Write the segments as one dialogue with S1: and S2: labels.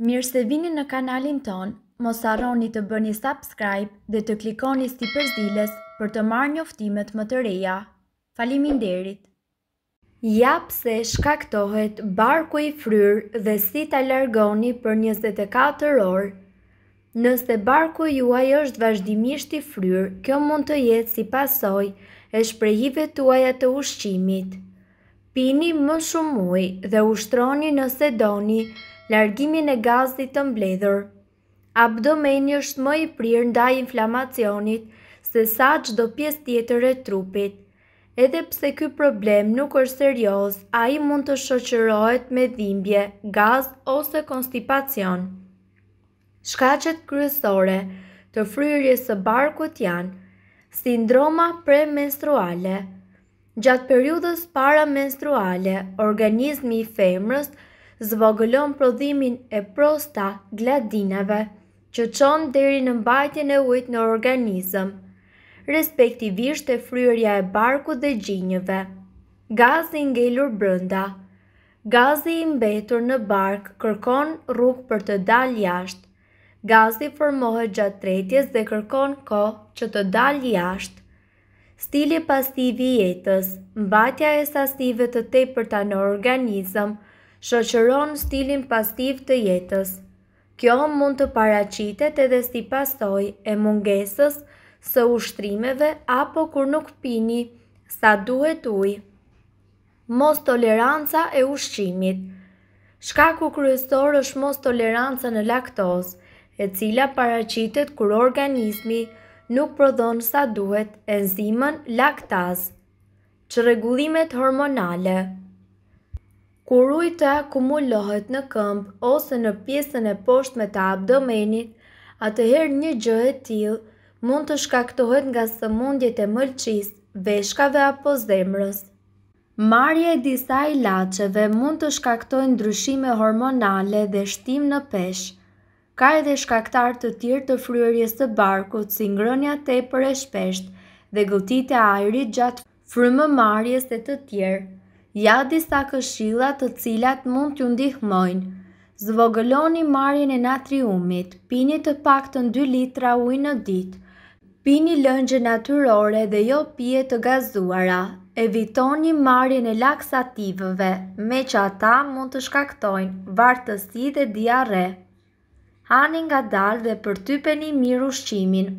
S1: Mirë se vini në kanalin ton, mos arroni të bëni subscribe dhe të klikoni si përzdiles për të marrë njoftimet më të reja. Falimin derit! Ja pse shkaktohet barku i fryrë dhe si të largoni për 24 orë. Nëse barku juaj është vazhdimisht i fryrë, kjo mund të jetë si pasoj e shprejive tuaja të ushqimit. Pini më shumë mui dhe ushtroni nëse doni largimin e gazit të mbledhur. Abdomeni është më i prirë nda inflamacionit se sa qdo pjesë tjetër e trupit. Edhe pse ky problem nuk është serios, a i mund të shoqërohet me dhimbje, gaz ose konstipacion. Shkacet kryesore të fryrjes së barkut janë sindroma premenstruale. Gjatë periudës para menstruale, organizmi i femrës Zvogëlon prodhimin e prosta gladinave, që qonë deri në mbajtjen e ujtë në organizëm, respektivisht e fryrja e barku dhe gjinjëve. Gazi ngelur brënda Gazi i mbetur në bark kërkon rrug për të dal jashtë. Gazi formohet gjatë tretjes dhe kërkon ko që të dal jashtë. Stili pasivi jetës, mbatja e sasive të tepërta në organizëm, shoqëron stilin pastiv të jetës. Kjo mund të paracitet edhe si pastoj e mungesës së ushtrimeve apo kur nuk pini sa duhet uj. Mos toleranca e ushqimit Shka ku kryesor është mos toleranca në laktoz, e cila paracitet kur organismi nuk prodhon sa duhet enzimën laktaz. Qëregullimet hormonale Kur ujta të akumulohet në këmbë ose në pjesën e poshtme të abdomenit, atëherë një gjë e tillë mund të shkaktohet nga sëmundjet e mëlçisë, veshkave apo zemrës. Marrja e disa ilaçeve mund të shkaktojnë ndryshime hormonale dhe shtim në peshë. Ka edhe shkaktar të tjerë të fryrjes së barkut si ngrënia tepër e shpeshtë dhe gëlltitja e ajrit gjatë frymëmarrjes së të tjerë. Ja disa këshilla të cilat mund t'ju ndihmojnë. Zvogëloni marrjen e natriumit. Pini të paktën 2 litra ujë në ditë. Pini lëngje natyrore dhe jo pije të gazuara. Evitoni marrjen e laksativëve, me që ata mund të shkaktojnë vartësi dhe diare. Hani nga dal dhe përtypeni mirë ushqimin.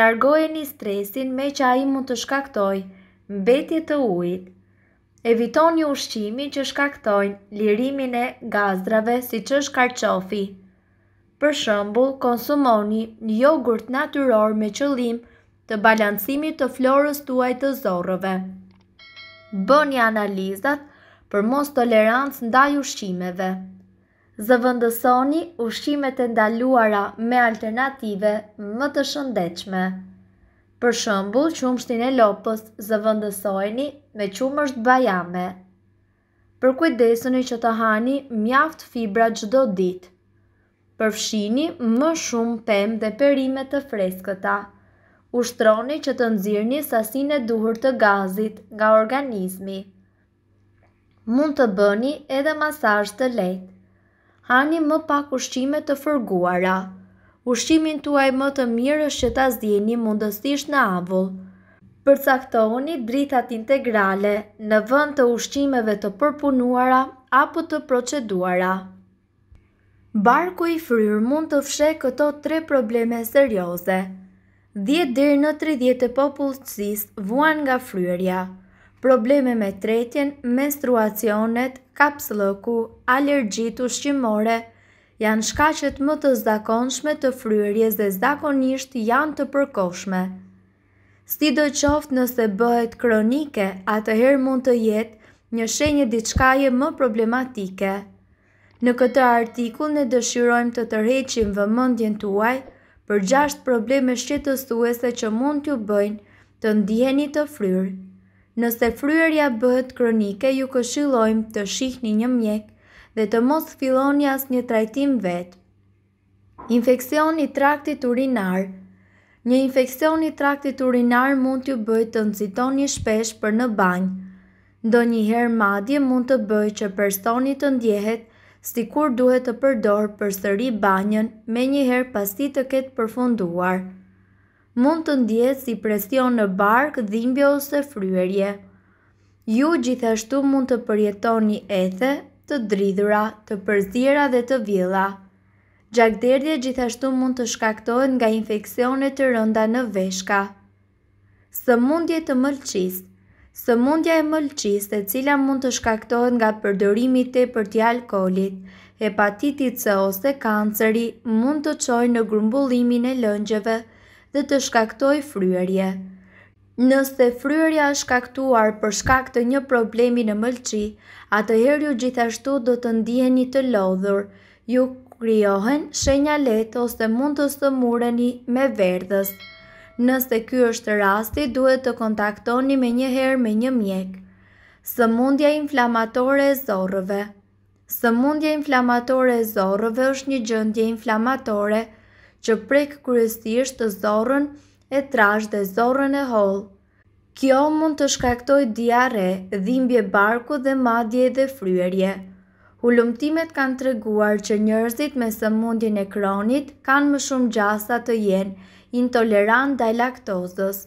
S1: Largojeni stresin me që ai mund të shkaktojë mbetje të ujit eviton një ushqimi që shkaktojnë lirimin e gazdrave si që është Për shëmbull, konsumoni një jogurt natyror me qëllim të balancimit të florës tuaj të zorëve. Bëni analizat për mos tolerancë ndaj ushqimeve. Zëvëndësoni ushqimet e ndaluara me alternative më të shëndechme. Për shëmbull, qumështin e lopës zëvëndësojni me qumësht bajame. Për kujdesën që të hani mjaft fibra gjdo dit. Përfshini më shumë pem dhe perime të freskëta. Ushtroni që të nëzirni sasin e duhur të gazit nga organizmi. Mund të bëni edhe masaj të lejt. Hani më pak ushqime të fërguara ushqimin tuaj më të mirë është që ta zdjeni mundësish në avull. Përcaktohoni dritat integrale në vënd të ushqimeve të përpunuara apo të proceduara. Barku i fryrë mund të fshe këto tre probleme serioze. 10 dyrë në 30 e popullësis vuan nga fryrja, probleme me tretjen, menstruacionet, kapslëku, alergjit ushqimore, janë shkaqet më të zakonshme të fryërjes dhe zakonisht janë të përkoshme. Si do qoftë nëse bëhet kronike, atëherë mund të jetë një shenjë diçkaje më problematike. Në këtë artikull ne dëshirojmë të tërheqim vëmendjen tuaj për gjasht probleme shqetësuese që mund t'ju bëjnë të ndiheni të fryrë. Nëse fryerja bëhet kronike, ju këshillojmë të shihni një mjek dhe të mos filloni filoni as një trajtim vetë. Infekcioni traktit urinar Një infekcioni traktit urinar mund të bëjt të nësiton një shpesh për në banjë, ndo njëherë madje mund të bëjt që personit të ndjehet kur duhet të përdor për sëri banjën me njëherë pasit të ketë përfunduar. Mund të ndjehet si presion në barkë, dhimbje ose fryerje. Ju gjithashtu mund të përjetoni ethe të dridhura, të përzira dhe të vila. Gjakderdje gjithashtu mund të shkaktohen nga infekcionet të rënda në veshka. Së mundje të mëlqist Së mundja e mëlqist e cila mund të shkaktohen nga përdërimit e për tja alkolit, hepatitit së ose kanceri mund të qojnë në grumbullimin e lëngjeve dhe të shkaktoj fryërje. Nëse fryrja është kaktuar për shkak të një problemi në mëlqi, atëherë ju gjithashtu do të ndiheni të lodhur, ju kryohen shenja letë ose mund të së me verdhës. Nëse ky është rasti, duhet të kontaktoni me një herë me një mjek. Së mundja inflamatore e zorëve Së mundja inflamatore e zorëve është një gjëndje inflamatore që prek kryesisht të zorën e trash dhe zorën e holë. Kjo mund të shkaktoj diare, dhimbje barku dhe madje dhe fryerje. Hulumtimet kanë të reguar që njërzit me së e kronit kanë më shumë gjasa të jenë intolerant dhe laktozës.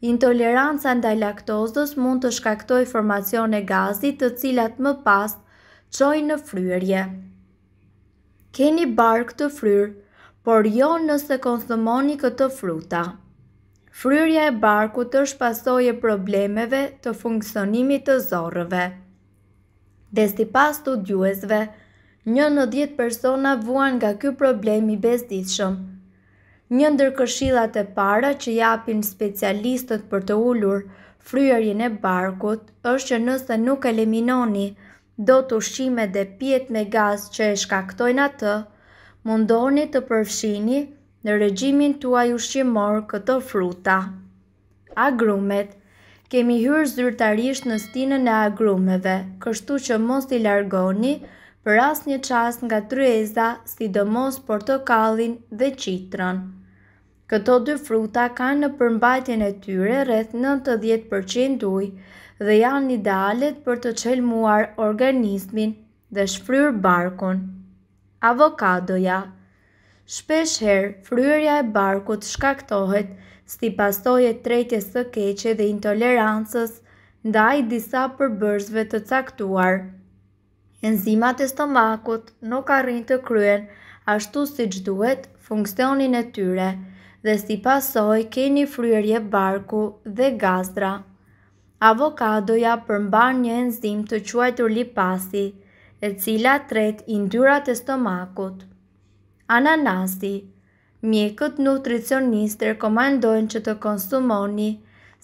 S1: Intoleranca ndaj laktozës mund të shkaktoj formacion e gazit të cilat më pas qoj në fryrje. Keni bark të fryr, por jo nëse konsumoni këtë fruta fryrja e barkut është e problemeve të funksionimit të zorëve. Dhe si pas të një në djetë persona vuan nga ky problemi bezdishëm. Një ndër këshillat e para që japin specialistët për të ullur fryrjen e barkut është që nëse nuk eliminoni do të ushqime dhe pjet me gaz që e shkaktojnë atë, mundoni të përfshini në regjimin tuaj ushqimor këto fruta. Agrumet Kemi hyrë zyrtarisht në stinën e agrumeve, kështu që mos i largoni për as një qas nga tryeza, sidomos portokallin dhe qitron. Këto dy fruta kanë në përmbajtjen e tyre rreth 90% ujë dhe janë dalet për të qelmuar organismin dhe shfryr barkun. Avokadoja, Shpesh herë, fryerja e barkut shkaktohet si e tretjes të keqe dhe intolerancës ndaj disa përbërzve të caktuar. Enzimat e stomakut nuk arrin të kryen ashtu si që duhet funksionin e tyre dhe si pasoj keni fryërje barku dhe gazdra. Avokadoja përmban një enzim të quajtur lipasi, e cila tret ndyrat e stomakut ananasi. Mjekët nutricionist rekomandojnë që të konsumoni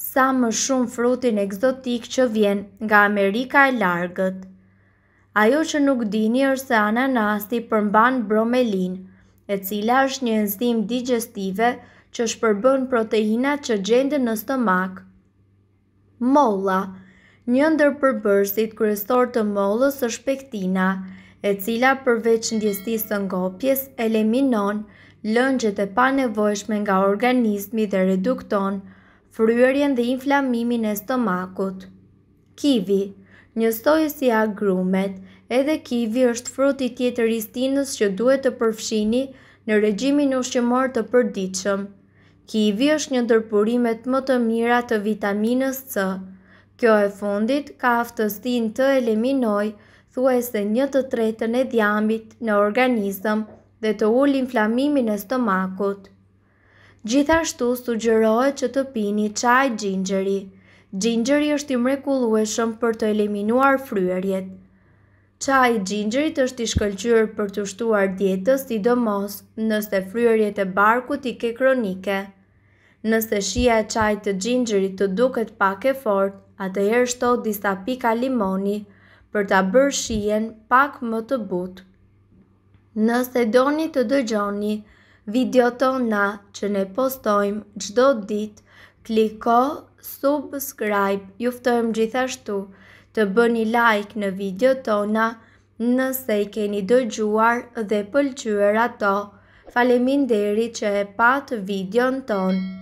S1: sa më shumë frutin egzotik që vjen nga Amerika e largët. Ajo që nuk dini është se ananasi përmban bromelin, e cila është një enzim digestive që shpërbën proteinat që gjende në stomak. Molla Një ndër përbërsit kryesor të mollës është pektina, e cila përveç ndjestisë të ngopjes eliminon lëngjet e panevojshme nga organizmi dhe redukton fryerjen dhe inflamimin e stomakut. Kivi, një stojë si agrumet, edhe kivi është fruti tjetër i stinës që duhet të përfshini në regjimin ushqimor të përditshëm. Kivi është një ndërpurimet më të mira të vitaminës C. Kjo e fundit ka aftësin të eliminojë thuaj se një të tretën e dhjambit në organizëm dhe të ullë inflamimin e stomakut. Gjithashtu sugjerohet që të pini qaj gjingëri. Gjingëri është i mrekulueshëm për të eliminuar fryerjet. Qaj gjingjerit është i shkëllqyër për të shtuar djetës i domos nëse fryerjet e barkut i ke kronike. Nëse shia e qaj të gjingëri të duket pak e fort, atëherë shto disa pika limoni, për ta bërë shijen pak më të butë. Nëse doni të dëgjoni video tona që ne postojmë çdo ditë, kliko subscribe. Juftojmë gjithashtu të bëni like në video tona nëse i keni dëgjuar dhe pëlqyer ato. Faleminderit që e patë videon tonë.